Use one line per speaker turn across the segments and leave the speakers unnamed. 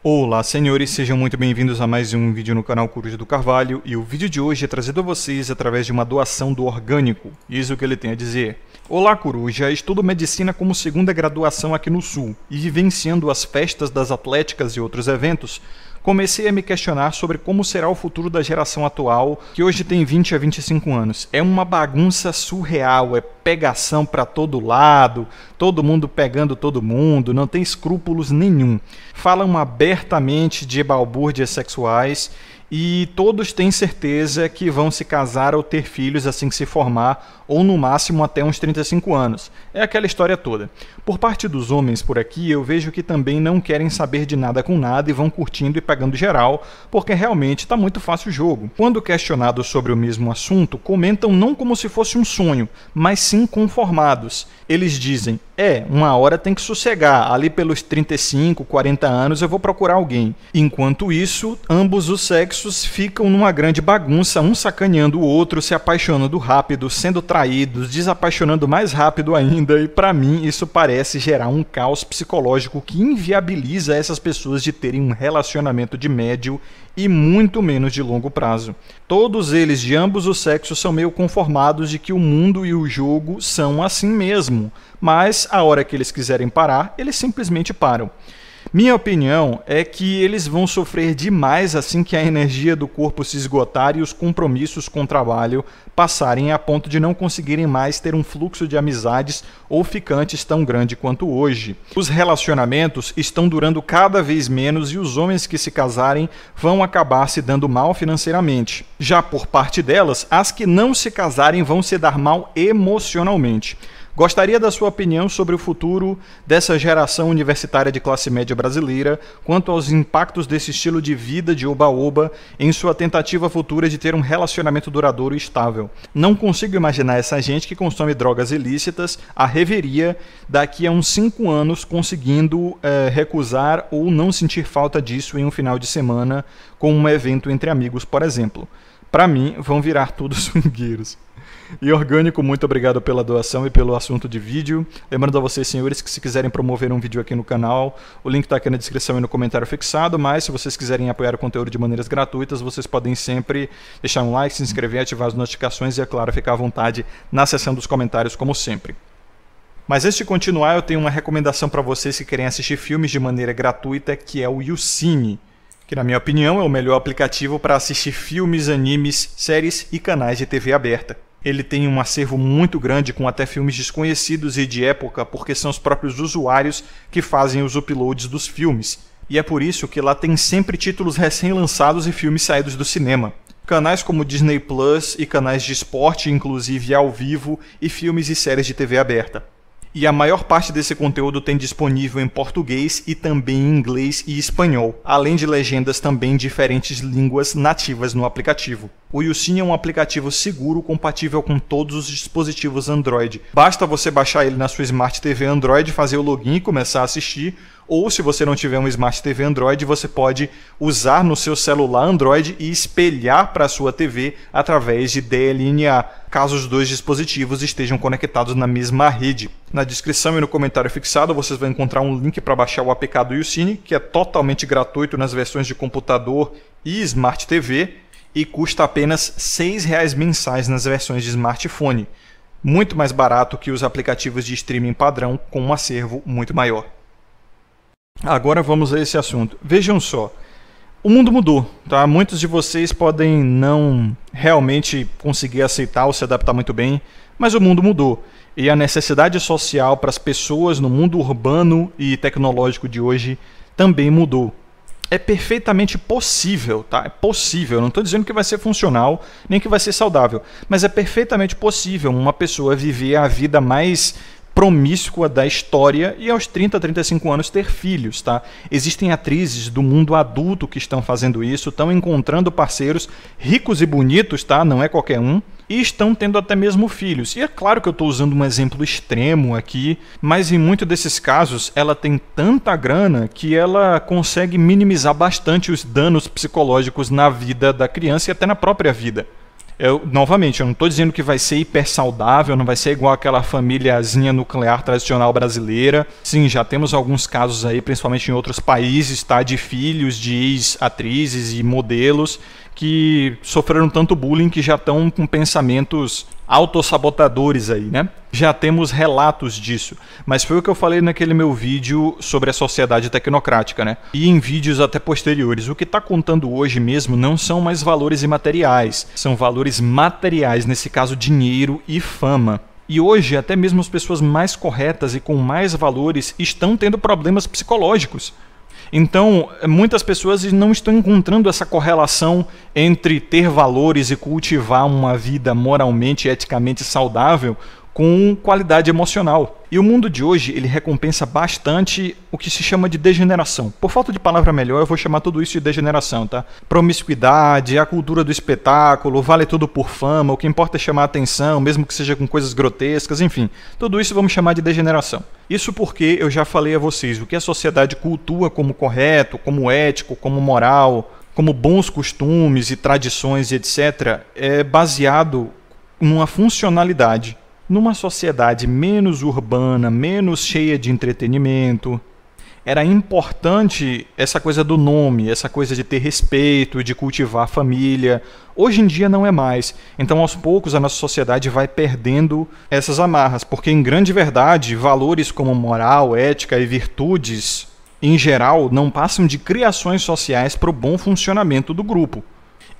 Olá senhores, sejam muito bem-vindos a mais um vídeo no canal Coruja do Carvalho e o vídeo de hoje é trazido a vocês através de uma doação do orgânico, isso que ele tem a dizer. Olá Coruja, estudo medicina como segunda graduação aqui no Sul e vivenciando as festas das atléticas e outros eventos, comecei a me questionar sobre como será o futuro da geração atual, que hoje tem 20 a 25 anos. É uma bagunça surreal, é pegação para todo lado, todo mundo pegando todo mundo, não tem escrúpulos nenhum. Falam abertamente de balbúrdias sexuais e todos têm certeza que vão se casar ou ter filhos assim que se formar, ou no máximo até uns 35 anos. É aquela história toda. Por parte dos homens por aqui, eu vejo que também não querem saber de nada com nada e vão curtindo e pegando geral, porque realmente está muito fácil o jogo. Quando questionados sobre o mesmo assunto, comentam não como se fosse um sonho, mas sim conformados. Eles dizem: é, uma hora tem que sossegar. Ali pelos 35, 40 anos eu vou procurar alguém. Enquanto isso, ambos os sexos ficam numa grande bagunça, um sacaneando o outro, se apaixonando rápido, sendo traídos, desapaixonando mais rápido ainda. E para mim, isso parece gerar um caos psicológico que inviabiliza essas pessoas de terem um relacionamento de médio e muito menos de longo prazo. Todos eles de ambos os sexos são meio conformados de que o mundo e o jogo são assim mesmo, mas a hora que eles quiserem parar, eles simplesmente param. Minha opinião é que eles vão sofrer demais assim que a energia do corpo se esgotar e os compromissos com o trabalho passarem a ponto de não conseguirem mais ter um fluxo de amizades ou ficantes tão grande quanto hoje. Os relacionamentos estão durando cada vez menos e os homens que se casarem vão acabar se dando mal financeiramente. Já por parte delas, as que não se casarem vão se dar mal emocionalmente. Gostaria da sua opinião sobre o futuro dessa geração universitária de classe média brasileira, quanto aos impactos desse estilo de vida de oba-oba em sua tentativa futura de ter um relacionamento duradouro e estável. Não consigo imaginar essa gente que consome drogas ilícitas a reveria daqui a uns 5 anos conseguindo eh, recusar ou não sentir falta disso em um final de semana com um evento entre amigos, por exemplo. Para mim, vão virar todos swingueiros. E Orgânico, muito obrigado pela doação e pelo assunto de vídeo. Lembrando a vocês, senhores, que se quiserem promover um vídeo aqui no canal, o link está aqui na descrição e no comentário fixado, mas se vocês quiserem apoiar o conteúdo de maneiras gratuitas, vocês podem sempre deixar um like, se inscrever, ativar as notificações e, é claro, ficar à vontade na seção dos comentários, como sempre. Mas antes de continuar, eu tenho uma recomendação para vocês que querem assistir filmes de maneira gratuita, que é o YouCine que na minha opinião é o melhor aplicativo para assistir filmes, animes, séries e canais de TV aberta. Ele tem um acervo muito grande com até filmes desconhecidos e de época, porque são os próprios usuários que fazem os uploads dos filmes. E é por isso que lá tem sempre títulos recém-lançados e filmes saídos do cinema. Canais como Disney Plus e canais de esporte, inclusive ao vivo, e filmes e séries de TV aberta e a maior parte desse conteúdo tem disponível em português e também em inglês e espanhol, além de legendas também em diferentes línguas nativas no aplicativo. O YouCine é um aplicativo seguro compatível com todos os dispositivos Android. Basta você baixar ele na sua Smart TV Android, fazer o login e começar a assistir ou se você não tiver um Smart TV Android, você pode usar no seu celular Android e espelhar para a sua TV através de DLNA, caso os dois dispositivos estejam conectados na mesma rede. Na descrição e no comentário fixado vocês vão encontrar um link para baixar o APK do Ucine, que é totalmente gratuito nas versões de computador e Smart TV e custa apenas R$ 6,00 mensais nas versões de smartphone. Muito mais barato que os aplicativos de streaming padrão com um acervo muito maior. Agora vamos a esse assunto. Vejam só, o mundo mudou, tá? Muitos de vocês podem não realmente conseguir aceitar ou se adaptar muito bem, mas o mundo mudou. E a necessidade social para as pessoas no mundo urbano e tecnológico de hoje também mudou. É perfeitamente possível, tá? É possível. Não estou dizendo que vai ser funcional, nem que vai ser saudável, mas é perfeitamente possível uma pessoa viver a vida mais promíscua da história e aos 30, 35 anos ter filhos, tá? Existem atrizes do mundo adulto que estão fazendo isso, estão encontrando parceiros ricos e bonitos, tá? Não é qualquer um. E estão tendo até mesmo filhos. E é claro que eu estou usando um exemplo extremo aqui, mas em muitos desses casos ela tem tanta grana que ela consegue minimizar bastante os danos psicológicos na vida da criança e até na própria vida. Eu, novamente, eu não estou dizendo que vai ser hiper saudável, não vai ser igual aquela famíliazinha nuclear tradicional brasileira. Sim, já temos alguns casos aí, principalmente em outros países, tá? De filhos de ex-atrizes e modelos que sofreram tanto bullying que já estão com pensamentos autossabotadores aí, né? Já temos relatos disso, mas foi o que eu falei naquele meu vídeo sobre a sociedade tecnocrática, né? E em vídeos até posteriores. O que está contando hoje mesmo não são mais valores imateriais, são valores materiais, nesse caso, dinheiro e fama. E hoje, até mesmo as pessoas mais corretas e com mais valores estão tendo problemas psicológicos. Então, muitas pessoas não estão encontrando essa correlação entre ter valores e cultivar uma vida moralmente e eticamente saudável com qualidade emocional. E o mundo de hoje, ele recompensa bastante o que se chama de degeneração. Por falta de palavra melhor, eu vou chamar tudo isso de degeneração, tá? Promiscuidade, a cultura do espetáculo, vale tudo por fama, o que importa é chamar atenção, mesmo que seja com coisas grotescas, enfim. Tudo isso vamos chamar de degeneração. Isso porque eu já falei a vocês o que a sociedade cultua como correto, como ético, como moral, como bons costumes e tradições, e etc., é baseado numa funcionalidade numa sociedade menos urbana, menos cheia de entretenimento, era importante essa coisa do nome, essa coisa de ter respeito, de cultivar a família. Hoje em dia não é mais. Então, aos poucos, a nossa sociedade vai perdendo essas amarras, porque, em grande verdade, valores como moral, ética e virtudes, em geral, não passam de criações sociais para o bom funcionamento do grupo.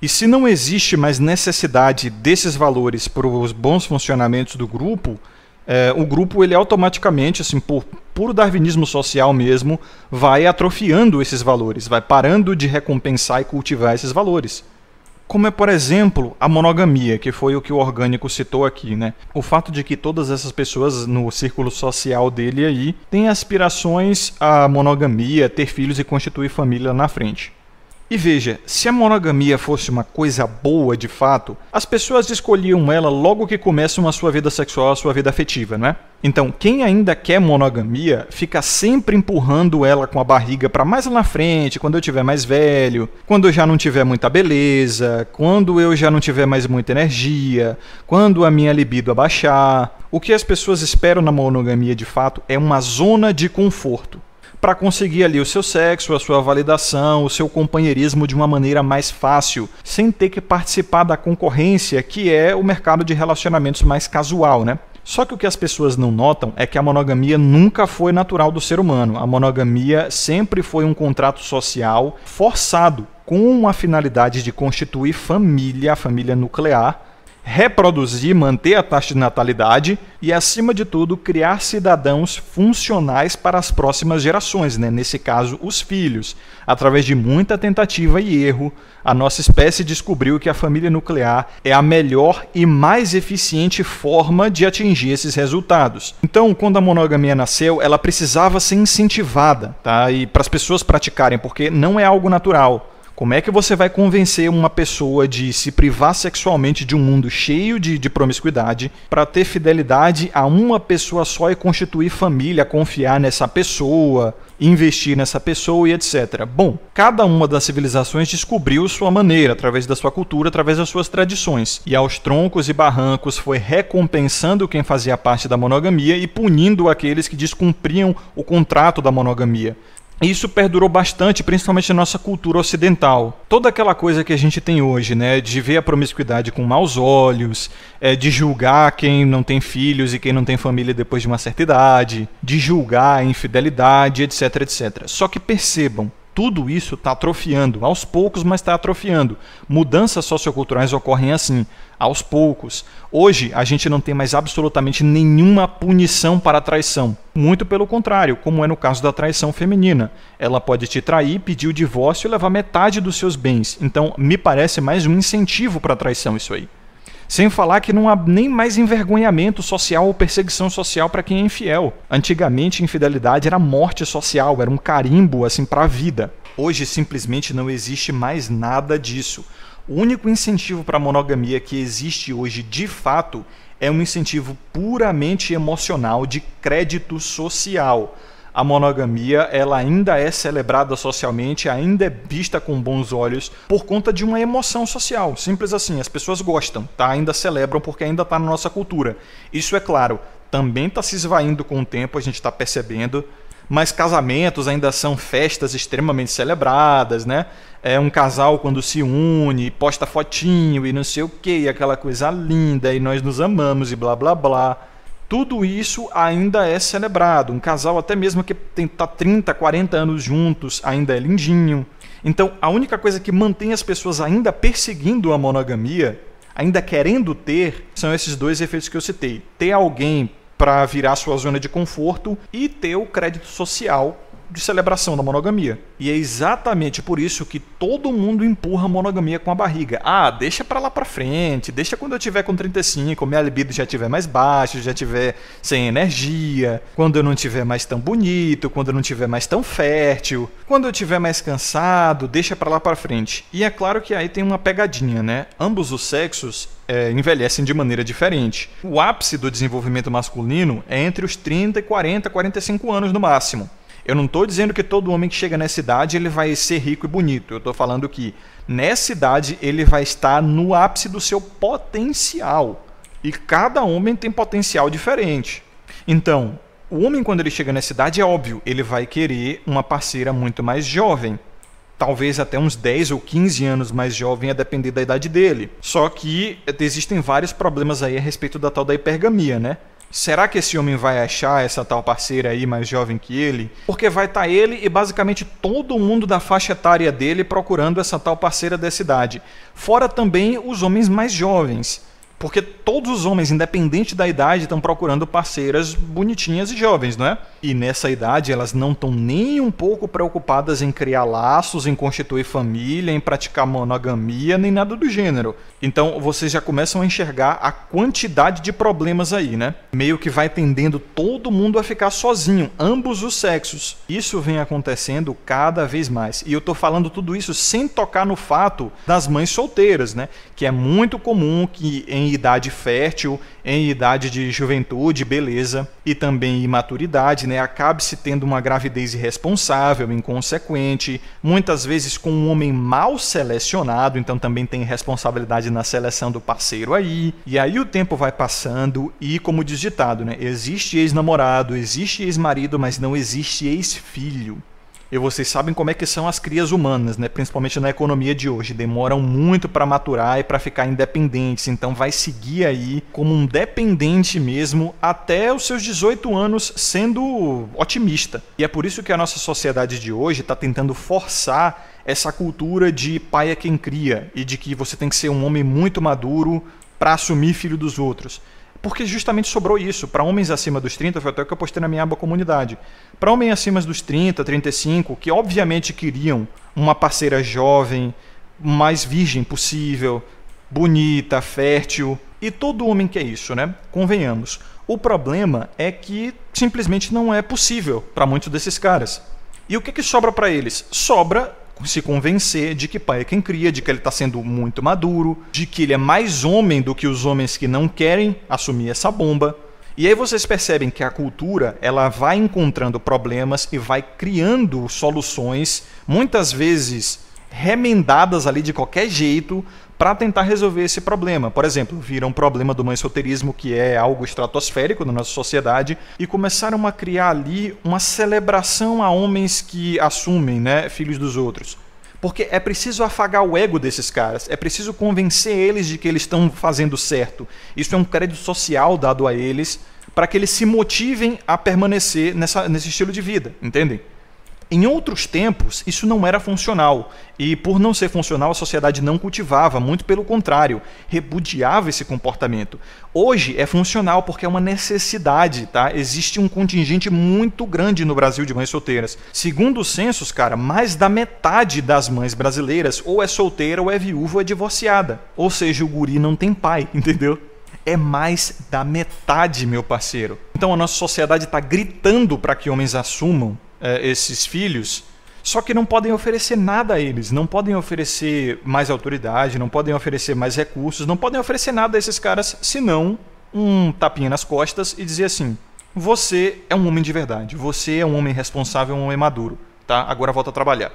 E se não existe mais necessidade desses valores para os bons funcionamentos do grupo, é, o grupo ele automaticamente, assim, por puro darwinismo social mesmo, vai atrofiando esses valores, vai parando de recompensar e cultivar esses valores. Como é, por exemplo, a monogamia, que foi o que o orgânico citou aqui, né? O fato de que todas essas pessoas no círculo social dele aí têm aspirações à monogamia, ter filhos e constituir família na frente. E veja, se a monogamia fosse uma coisa boa de fato, as pessoas escolhiam ela logo que começam a sua vida sexual, a sua vida afetiva, né? Então, quem ainda quer monogamia fica sempre empurrando ela com a barriga para mais na frente, quando eu tiver mais velho, quando eu já não tiver muita beleza, quando eu já não tiver mais muita energia, quando a minha libido abaixar. O que as pessoas esperam na monogamia de fato é uma zona de conforto para conseguir ali o seu sexo, a sua validação, o seu companheirismo de uma maneira mais fácil, sem ter que participar da concorrência que é o mercado de relacionamentos mais casual, né? Só que o que as pessoas não notam é que a monogamia nunca foi natural do ser humano. A monogamia sempre foi um contrato social forçado com a finalidade de constituir família, a família nuclear, reproduzir, manter a taxa de natalidade e, acima de tudo, criar cidadãos funcionais para as próximas gerações, né? nesse caso, os filhos. Através de muita tentativa e erro, a nossa espécie descobriu que a família nuclear é a melhor e mais eficiente forma de atingir esses resultados. Então, quando a monogamia nasceu, ela precisava ser incentivada tá? e para as pessoas praticarem, porque não é algo natural. Como é que você vai convencer uma pessoa de se privar sexualmente de um mundo cheio de, de promiscuidade para ter fidelidade a uma pessoa só e constituir família, confiar nessa pessoa, investir nessa pessoa e etc? Bom, cada uma das civilizações descobriu sua maneira, através da sua cultura, através das suas tradições, e aos troncos e barrancos foi recompensando quem fazia parte da monogamia e punindo aqueles que descumpriam o contrato da monogamia isso perdurou bastante, principalmente na nossa cultura ocidental. Toda aquela coisa que a gente tem hoje, né, de ver a promiscuidade com maus olhos, é, de julgar quem não tem filhos e quem não tem família depois de uma certa idade, de julgar a infidelidade, etc, etc. Só que percebam, tudo isso está atrofiando, aos poucos, mas está atrofiando. Mudanças socioculturais ocorrem assim, aos poucos. Hoje, a gente não tem mais absolutamente nenhuma punição para a traição. Muito pelo contrário, como é no caso da traição feminina. Ela pode te trair, pedir o divórcio e levar metade dos seus bens. Então, me parece mais um incentivo para a traição isso aí. Sem falar que não há nem mais envergonhamento social ou perseguição social para quem é infiel. Antigamente, infidelidade era morte social, era um carimbo assim para a vida. Hoje simplesmente não existe mais nada disso. O único incentivo para a monogamia que existe hoje de fato é um incentivo puramente emocional de crédito social a monogamia ela ainda é celebrada socialmente, ainda é vista com bons olhos por conta de uma emoção social. Simples assim, as pessoas gostam, tá? ainda celebram porque ainda está na nossa cultura. Isso é claro, também está se esvaindo com o tempo, a gente está percebendo. Mas casamentos ainda são festas extremamente celebradas, né? É um casal quando se une, posta fotinho e não sei o que, aquela coisa linda, e nós nos amamos e blá blá blá tudo isso ainda é celebrado. Um casal, até mesmo que está 30, 40 anos juntos, ainda é lindinho. Então, a única coisa que mantém as pessoas ainda perseguindo a monogamia, ainda querendo ter, são esses dois efeitos que eu citei: ter alguém para virar sua zona de conforto e ter o crédito social de celebração da monogamia. E é exatamente por isso que todo mundo empurra a monogamia com a barriga. Ah, deixa para lá para frente, deixa quando eu tiver com 35, minha libido já tiver mais baixa, já tiver sem energia, quando eu não tiver mais tão bonito, quando eu não tiver mais tão fértil, quando eu tiver mais cansado, deixa para lá para frente. E é claro que aí tem uma pegadinha, né? Ambos os sexos é, envelhecem de maneira diferente. O ápice do desenvolvimento masculino é entre os 30 e 40, 45 anos no máximo. Eu não estou dizendo que todo homem que chega nessa idade ele vai ser rico e bonito. Eu estou falando que nessa idade ele vai estar no ápice do seu potencial. E cada homem tem potencial diferente. Então, o homem quando ele chega nessa idade é óbvio, ele vai querer uma parceira muito mais jovem. Talvez até uns 10 ou 15 anos mais jovem, a depender da idade dele. Só que eh, existem vários problemas aí a respeito da tal da hipergamia, né? Será que esse homem vai achar essa tal parceira aí mais jovem que ele? Porque vai estar tá ele e basicamente todo mundo da faixa etária dele procurando essa tal parceira dessa idade. Fora também os homens mais jovens. Porque todos os homens, independente da idade, estão procurando parceiras bonitinhas e jovens, não é? E nessa idade elas não estão nem um pouco preocupadas em criar laços, em constituir família, em praticar monogamia, nem nada do gênero. Então vocês já começam a enxergar a quantidade de problemas aí, né? Meio que vai tendendo todo mundo a ficar sozinho, ambos os sexos. Isso vem acontecendo cada vez mais. E eu tô falando tudo isso sem tocar no fato das mães solteiras, né? Que é muito comum que em idade fértil, em idade de juventude, beleza, e também imaturidade, né? Acabe-se tendo uma gravidez irresponsável, inconsequente, muitas vezes com um homem mal selecionado, então também tem responsabilidade na seleção do parceiro aí. E aí o tempo vai passando e, como diz ditado, né? Existe ex-namorado, existe ex-marido, mas não existe ex-filho. E vocês sabem como é que são as crias humanas, né? principalmente na economia de hoje. Demoram muito para maturar e para ficar independentes. Então vai seguir aí como um dependente mesmo até os seus 18 anos, sendo otimista. E é por isso que a nossa sociedade de hoje está tentando forçar essa cultura de pai é quem cria e de que você tem que ser um homem muito maduro para assumir filho dos outros porque justamente sobrou isso. Para homens acima dos 30, foi até o que eu postei na minha aba comunidade. Para homens acima dos 30, 35, que obviamente queriam uma parceira jovem, mais virgem possível, bonita, fértil. E todo homem quer isso, né? Convenhamos. O problema é que simplesmente não é possível para muitos desses caras. E o que, que sobra para eles? Sobra se convencer de que pai é quem cria, de que ele está sendo muito maduro, de que ele é mais homem do que os homens que não querem assumir essa bomba. E aí vocês percebem que a cultura ela vai encontrando problemas e vai criando soluções, muitas vezes remendadas ali de qualquer jeito, para tentar resolver esse problema. Por exemplo, viram o problema do mansoteirismo, que é algo estratosférico na nossa sociedade, e começaram a criar ali uma celebração a homens que assumem, né, filhos dos outros. Porque é preciso afagar o ego desses caras, é preciso convencer eles de que eles estão fazendo certo. Isso é um crédito social dado a eles para que eles se motivem a permanecer nessa, nesse estilo de vida, entendem? Em outros tempos, isso não era funcional, e por não ser funcional, a sociedade não cultivava, muito pelo contrário, repudiava esse comportamento. Hoje é funcional porque é uma necessidade, tá? Existe um contingente muito grande no Brasil de mães solteiras. Segundo os censos, cara, mais da metade das mães brasileiras ou é solteira, ou é viúva, ou é divorciada. Ou seja, o guri não tem pai, entendeu? é mais da metade, meu parceiro. Então a nossa sociedade está gritando para que homens assumam eh, esses filhos, só que não podem oferecer nada a eles, não podem oferecer mais autoridade, não podem oferecer mais recursos, não podem oferecer nada a esses caras senão um tapinha nas costas e dizer assim: você é um homem de verdade, você é um homem responsável, um homem maduro, tá? Agora volta a trabalhar.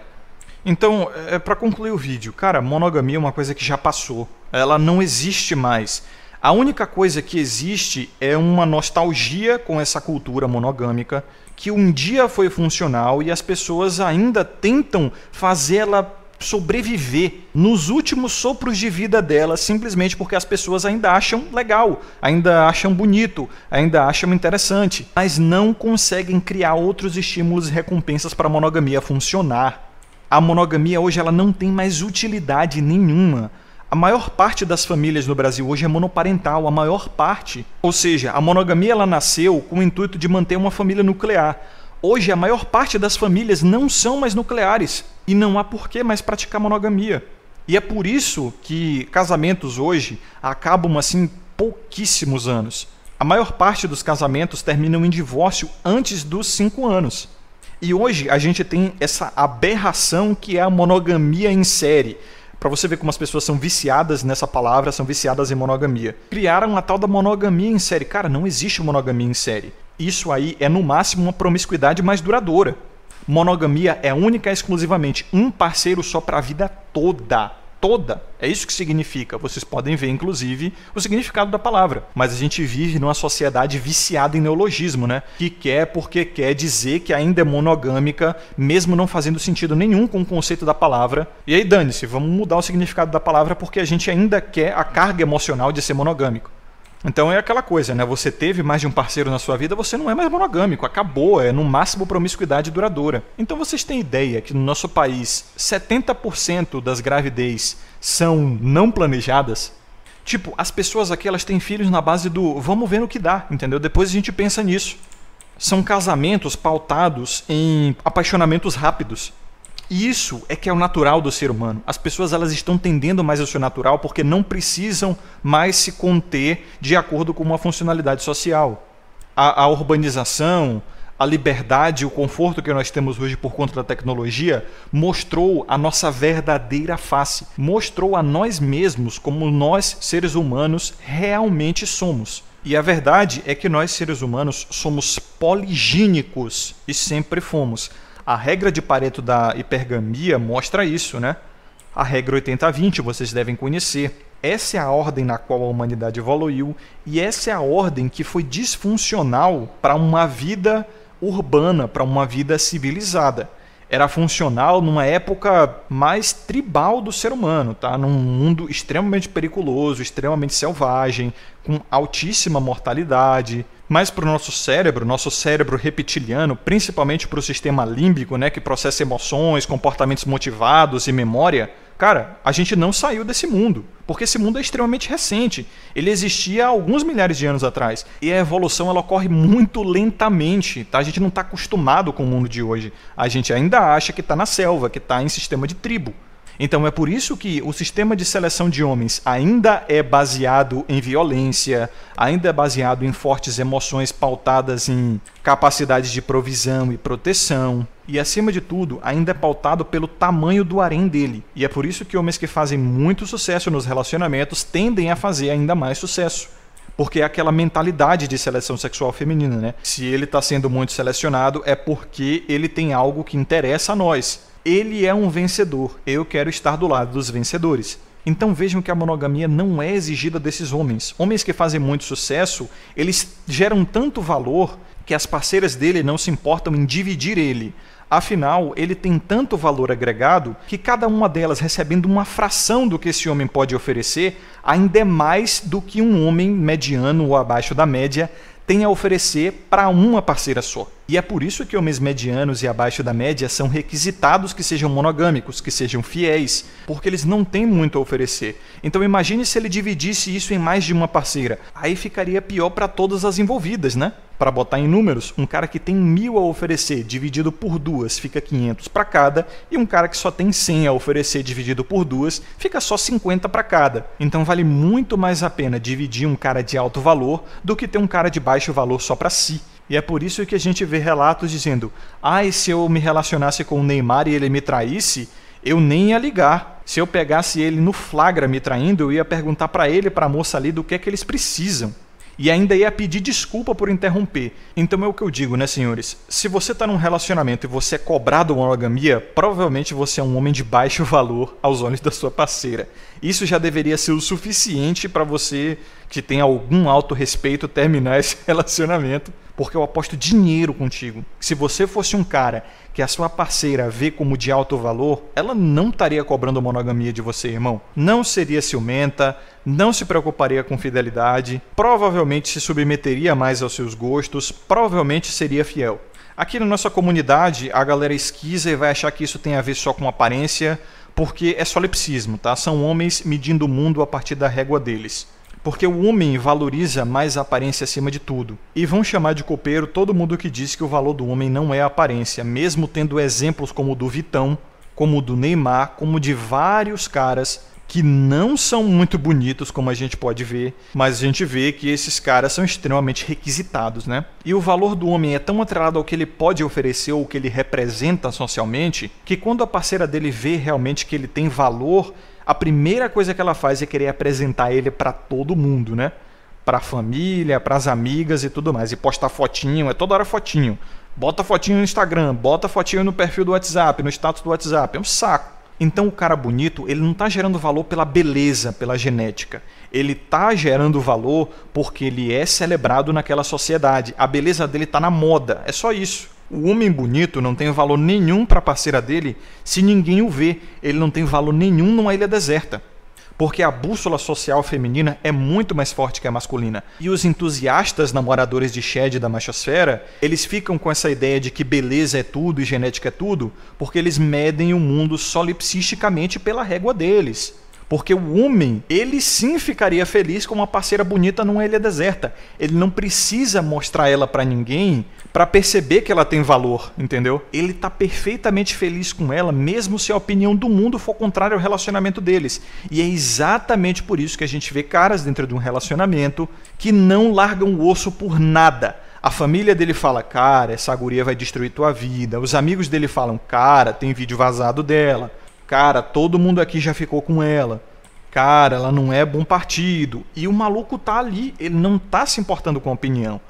Então, é, eh, para concluir o vídeo, cara, monogamia é uma coisa que já passou, ela não existe mais. A única coisa que existe é uma nostalgia com essa cultura monogâmica que um dia foi funcional e as pessoas ainda tentam fazê-la sobreviver nos últimos sopros de vida dela, simplesmente porque as pessoas ainda acham legal, ainda acham bonito, ainda acham interessante, mas não conseguem criar outros estímulos e recompensas para a monogamia funcionar. A monogamia hoje ela não tem mais utilidade nenhuma. A maior parte das famílias no Brasil hoje é monoparental, a maior parte. Ou seja, a monogamia ela nasceu com o intuito de manter uma família nuclear. Hoje, a maior parte das famílias não são mais nucleares e não há por que mais praticar monogamia. E é por isso que casamentos hoje acabam assim pouquíssimos anos. A maior parte dos casamentos terminam em divórcio antes dos cinco anos. E hoje a gente tem essa aberração que é a monogamia em série para você ver como as pessoas são viciadas nessa palavra, são viciadas em monogamia. Criaram a tal da monogamia em série. Cara, não existe monogamia em série. Isso aí é no máximo uma promiscuidade mais duradoura. Monogamia é única e exclusivamente um parceiro só para a vida toda toda. É isso que significa. Vocês podem ver, inclusive, o significado da palavra. Mas a gente vive numa sociedade viciada em neologismo, né? Que quer porque quer dizer que ainda é monogâmica, mesmo não fazendo sentido nenhum com o conceito da palavra. E aí, dane-se, vamos mudar o significado da palavra porque a gente ainda quer a carga emocional de ser monogâmico. Então é aquela coisa, né? Você teve mais de um parceiro na sua vida, você não é mais monogâmico, acabou, é no máximo promiscuidade duradoura. Então vocês têm ideia que no nosso país 70% das gravidez são não planejadas? Tipo, as pessoas aqui elas têm filhos na base do vamos ver no que dá, entendeu? Depois a gente pensa nisso. São casamentos pautados em apaixonamentos rápidos. E isso é que é o natural do ser humano. As pessoas elas estão tendendo mais ao seu natural porque não precisam mais se conter de acordo com uma funcionalidade social. A, a urbanização, a liberdade, o conforto que nós temos hoje por conta da tecnologia mostrou a nossa verdadeira face, mostrou a nós mesmos como nós, seres humanos, realmente somos. E a verdade é que nós, seres humanos, somos poligínicos e sempre fomos. A regra de Pareto da hipergamia mostra isso, né? A regra 80-20 vocês devem conhecer. Essa é a ordem na qual a humanidade evoluiu e essa é a ordem que foi disfuncional para uma vida urbana, para uma vida civilizada. Era funcional numa época mais tribal do ser humano, tá? Num mundo extremamente perigoso, extremamente selvagem, com altíssima mortalidade, mas para o nosso cérebro, nosso cérebro reptiliano, principalmente para o sistema límbico, né, que processa emoções, comportamentos motivados e memória, cara, a gente não saiu desse mundo, porque esse mundo é extremamente recente. Ele existia há alguns milhares de anos atrás e a evolução ela ocorre muito lentamente. Tá? A gente não está acostumado com o mundo de hoje. A gente ainda acha que está na selva, que está em sistema de tribo. Então é por isso que o sistema de seleção de homens ainda é baseado em violência, ainda é baseado em fortes emoções pautadas em capacidades de provisão e proteção. E acima de tudo, ainda é pautado pelo tamanho do harém dele. E é por isso que homens que fazem muito sucesso nos relacionamentos tendem a fazer ainda mais sucesso. Porque é aquela mentalidade de seleção sexual feminina, né? Se ele está sendo muito selecionado, é porque ele tem algo que interessa a nós ele é um vencedor. Eu quero estar do lado dos vencedores. Então vejam que a monogamia não é exigida desses homens. Homens que fazem muito sucesso, eles geram tanto valor que as parceiras dele não se importam em dividir ele. Afinal, ele tem tanto valor agregado que cada uma delas recebendo uma fração do que esse homem pode oferecer, ainda é mais do que um homem mediano ou abaixo da média tem a oferecer para uma parceira só. E é por isso que homens medianos e abaixo da média são requisitados que sejam monogâmicos, que sejam fiéis, porque eles não têm muito a oferecer. Então imagine se ele dividisse isso em mais de uma parceira. Aí ficaria pior para todas as envolvidas, né? Para botar em números, um cara que tem mil a oferecer dividido por duas fica 500 para cada, e um cara que só tem 100 a oferecer dividido por duas fica só 50 para cada. Então vale muito mais a pena dividir um cara de alto valor do que ter um cara de baixo valor só para si. E é por isso que a gente vê relatos dizendo: ai, ah, se eu me relacionasse com o Neymar e ele me traísse, eu nem ia ligar. Se eu pegasse ele no flagra me traindo, eu ia perguntar para ele, para a moça ali, do que é que eles precisam. E ainda ia pedir desculpa por interromper. Então é o que eu digo, né, senhores? Se você está num relacionamento e você é cobrado uma monogamia, provavelmente você é um homem de baixo valor aos olhos da sua parceira. Isso já deveria ser o suficiente para você, que tem algum auto-respeito, terminar esse relacionamento porque eu aposto dinheiro contigo. Se você fosse um cara que a sua parceira vê como de alto valor, ela não estaria cobrando monogamia de você, irmão. Não seria ciumenta, não se preocuparia com fidelidade, provavelmente se submeteria mais aos seus gostos, provavelmente seria fiel. Aqui na nossa comunidade, a galera esquisa e vai achar que isso tem a ver só com aparência, porque é solipsismo, tá? São homens medindo o mundo a partir da régua deles porque o homem valoriza mais a aparência acima de tudo. E vão chamar de copeiro todo mundo que diz que o valor do homem não é a aparência, mesmo tendo exemplos como o do Vitão, como o do Neymar, como de vários caras que não são muito bonitos, como a gente pode ver, mas a gente vê que esses caras são extremamente requisitados, né? E o valor do homem é tão atrelado ao que ele pode oferecer ou o que ele representa socialmente, que quando a parceira dele vê realmente que ele tem valor, a primeira coisa que ela faz é querer apresentar ele para todo mundo, né? Para a família, para as amigas e tudo mais. E postar fotinho, é toda hora fotinho. Bota fotinho no Instagram, bota fotinho no perfil do WhatsApp, no status do WhatsApp. É um saco. Então o cara bonito, ele não está gerando valor pela beleza, pela genética. Ele está gerando valor porque ele é celebrado naquela sociedade. A beleza dele está na moda. É só isso. O homem bonito não tem valor nenhum para a parceira dele se ninguém o vê. Ele não tem valor nenhum numa ilha deserta. Porque a bússola social feminina é muito mais forte que a masculina. E os entusiastas namoradores de Shed da machosfera, eles ficam com essa ideia de que beleza é tudo e genética é tudo, porque eles medem o mundo solipsisticamente pela régua deles porque o homem, ele sim ficaria feliz com uma parceira bonita numa ilha deserta. Ele não precisa mostrar ela para ninguém para perceber que ela tem valor, entendeu? Ele tá perfeitamente feliz com ela, mesmo se a opinião do mundo for contrária ao relacionamento deles. E é exatamente por isso que a gente vê caras dentro de um relacionamento que não largam o osso por nada. A família dele fala, cara, essa guria vai destruir tua vida. Os amigos dele falam, cara, tem vídeo vazado dela Cara, todo mundo aqui já ficou com ela. Cara, ela não é bom partido. E o maluco tá ali, ele não tá se importando com a opinião.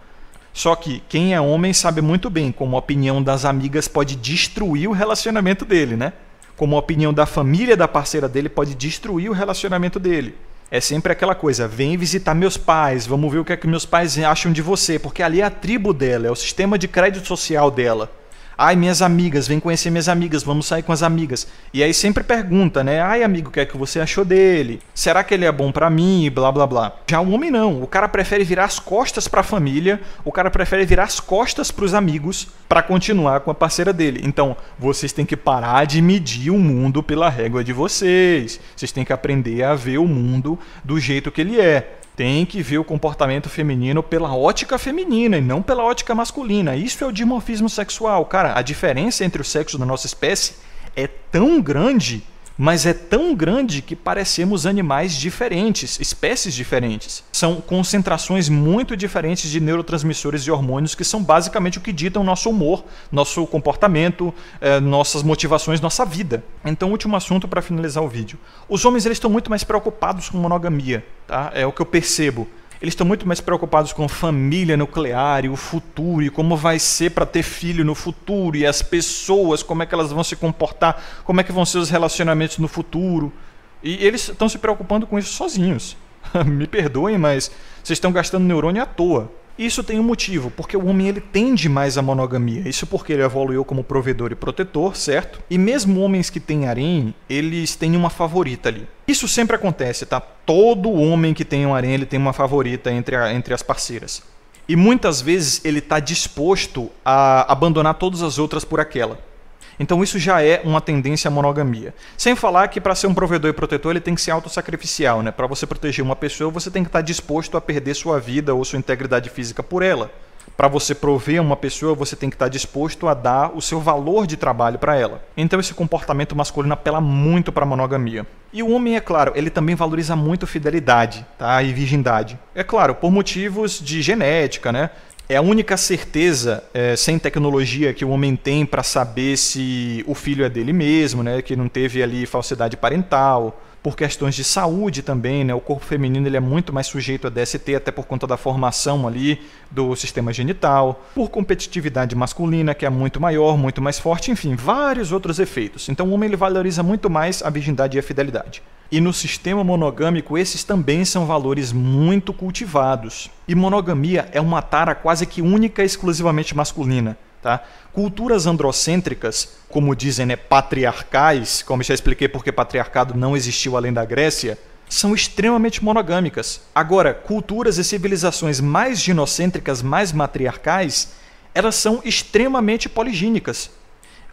Só que quem é homem sabe muito bem como a opinião das amigas pode destruir o relacionamento dele, né? Como a opinião da família da parceira dele pode destruir o relacionamento dele. É sempre aquela coisa: vem visitar meus pais, vamos ver o que é que meus pais acham de você, porque ali é a tribo dela, é o sistema de crédito social dela. Ai, minhas amigas, vem conhecer minhas amigas, vamos sair com as amigas. E aí sempre pergunta, né? Ai, amigo, o que é que você achou dele? Será que ele é bom para mim? E blá blá blá. Já o homem não. O cara prefere virar as costas para a família, o cara prefere virar as costas para os amigos para continuar com a parceira dele. Então, vocês têm que parar de medir o mundo pela régua de vocês. Vocês têm que aprender a ver o mundo do jeito que ele é tem que ver o comportamento feminino pela ótica feminina e não pela ótica masculina. Isso é o dimorfismo sexual. Cara, a diferença entre o sexo da nossa espécie é tão grande mas é tão grande que parecemos animais diferentes, espécies diferentes. São concentrações muito diferentes de neurotransmissores e hormônios que são basicamente o que ditam nosso humor, nosso comportamento, eh, nossas motivações, nossa vida. Então, último assunto para finalizar o vídeo. Os homens eles estão muito mais preocupados com monogamia, tá? É o que eu percebo. Eles estão muito mais preocupados com família nuclear e o futuro e como vai ser para ter filho no futuro e as pessoas, como é que elas vão se comportar, como é que vão ser os relacionamentos no futuro. E eles estão se preocupando com isso sozinhos. Me perdoem, mas vocês estão gastando neurônio à toa. Isso tem um motivo, porque o homem ele tende mais à monogamia. Isso porque ele evoluiu como provedor e protetor, certo? E mesmo homens que têm harém, eles têm uma favorita ali. Isso sempre acontece, tá? Todo homem que tem um harém, ele tem uma favorita entre, a, entre as parceiras. E muitas vezes ele está disposto a abandonar todas as outras por aquela. Então isso já é uma tendência à monogamia. Sem falar que para ser um provedor e protetor ele tem que ser autossacrificial, né? Para você proteger uma pessoa, você tem que estar tá disposto a perder sua vida ou sua integridade física por ela. Para você prover uma pessoa, você tem que estar tá disposto a dar o seu valor de trabalho para ela. Então esse comportamento masculino apela muito para a monogamia. E o homem, é claro, ele também valoriza muito fidelidade, tá? E virgindade. É claro, por motivos de genética, né? é a única certeza é, sem tecnologia que o homem tem para saber se o filho é dele mesmo, né? Que não teve ali falsidade parental por questões de saúde também, né? O corpo feminino ele é muito mais sujeito a DST, até por conta da formação ali do sistema genital, por competitividade masculina, que é muito maior, muito mais forte, enfim, vários outros efeitos. Então o homem ele valoriza muito mais a virgindade e a fidelidade. E no sistema monogâmico, esses também são valores muito cultivados. E monogamia é uma tara quase que única e exclusivamente masculina, tá? culturas androcêntricas, como dizem, né, patriarcais, como já expliquei porque patriarcado não existiu além da Grécia, são extremamente monogâmicas. Agora, culturas e civilizações mais ginocêntricas, mais matriarcais, elas são extremamente poligínicas.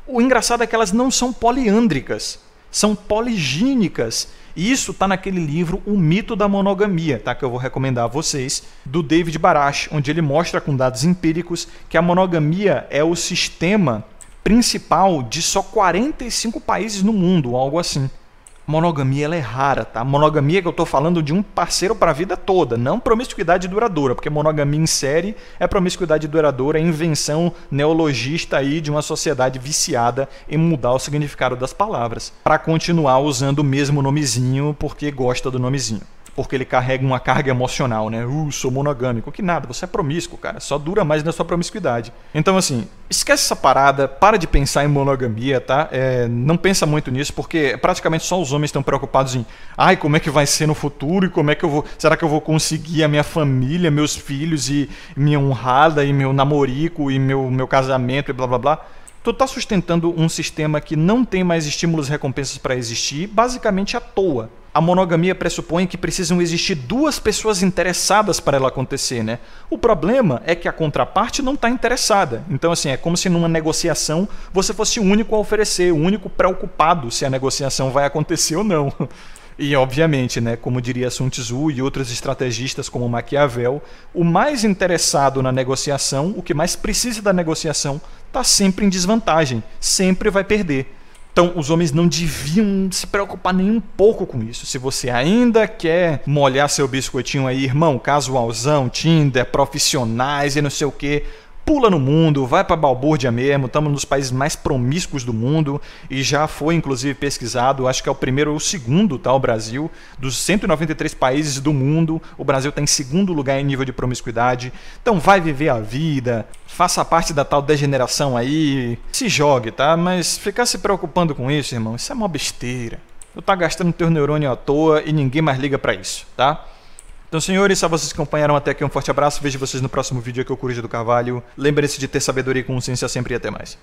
O engraçado é que elas não são poliândricas, são poligínicas isso está naquele livro O Mito da Monogamia, tá? que eu vou recomendar a vocês, do David Barash, onde ele mostra com dados empíricos que a monogamia é o sistema principal de só 45 países no mundo, algo assim. Monogamia ela é rara, tá? Monogamia que eu estou falando de um parceiro para a vida toda, não promiscuidade duradoura, porque monogamia em série é promiscuidade duradoura, é invenção neologista aí de uma sociedade viciada em mudar o significado das palavras, para continuar usando o mesmo nomezinho porque gosta do nomezinho porque ele carrega uma carga emocional, né? Uh, sou monogâmico. Que nada, você é promíscuo, cara. Só dura mais na sua promiscuidade. Então, assim, esquece essa parada, para de pensar em monogamia, tá? É, não pensa muito nisso, porque praticamente só os homens estão preocupados em ai, como é que vai ser no futuro e como é que eu vou. Será que eu vou conseguir a minha família, meus filhos e minha honrada e meu namorico e meu, meu casamento e blá blá blá? tu tá sustentando um sistema que não tem mais estímulos e recompensas para existir, basicamente à toa a monogamia pressupõe que precisam existir duas pessoas interessadas para ela acontecer, né? O problema é que a contraparte não está interessada. Então, assim, é como se numa negociação você fosse o único a oferecer, o único preocupado se a negociação vai acontecer ou não. E, obviamente, né, como diria Sun Tzu e outros estrategistas como Maquiavel, o mais interessado na negociação, o que mais precisa da negociação, está sempre em desvantagem, sempre vai perder. Então, os homens não deviam se preocupar nem um pouco com isso. Se você ainda quer molhar seu biscoitinho aí, irmão, casualzão, Tinder, profissionais e não sei o que, pula no mundo, vai para balbúrdia mesmo, estamos nos países mais promíscuos do mundo e já foi inclusive pesquisado, acho que é o primeiro ou o segundo, tá, o Brasil, dos 193 países do mundo, o Brasil está em segundo lugar em nível de promiscuidade. Então vai viver a vida, faça parte da tal degeneração aí, se jogue, tá? Mas ficar se preocupando com isso, irmão, isso é uma besteira. Tu tá gastando teu neurônio à toa e ninguém mais liga para isso, tá? Então, senhores, a vocês que acompanharam até aqui, um forte abraço. Vejo vocês no próximo vídeo aqui, o Coruja do Carvalho. Lembrem-se de ter sabedoria e consciência sempre e até mais.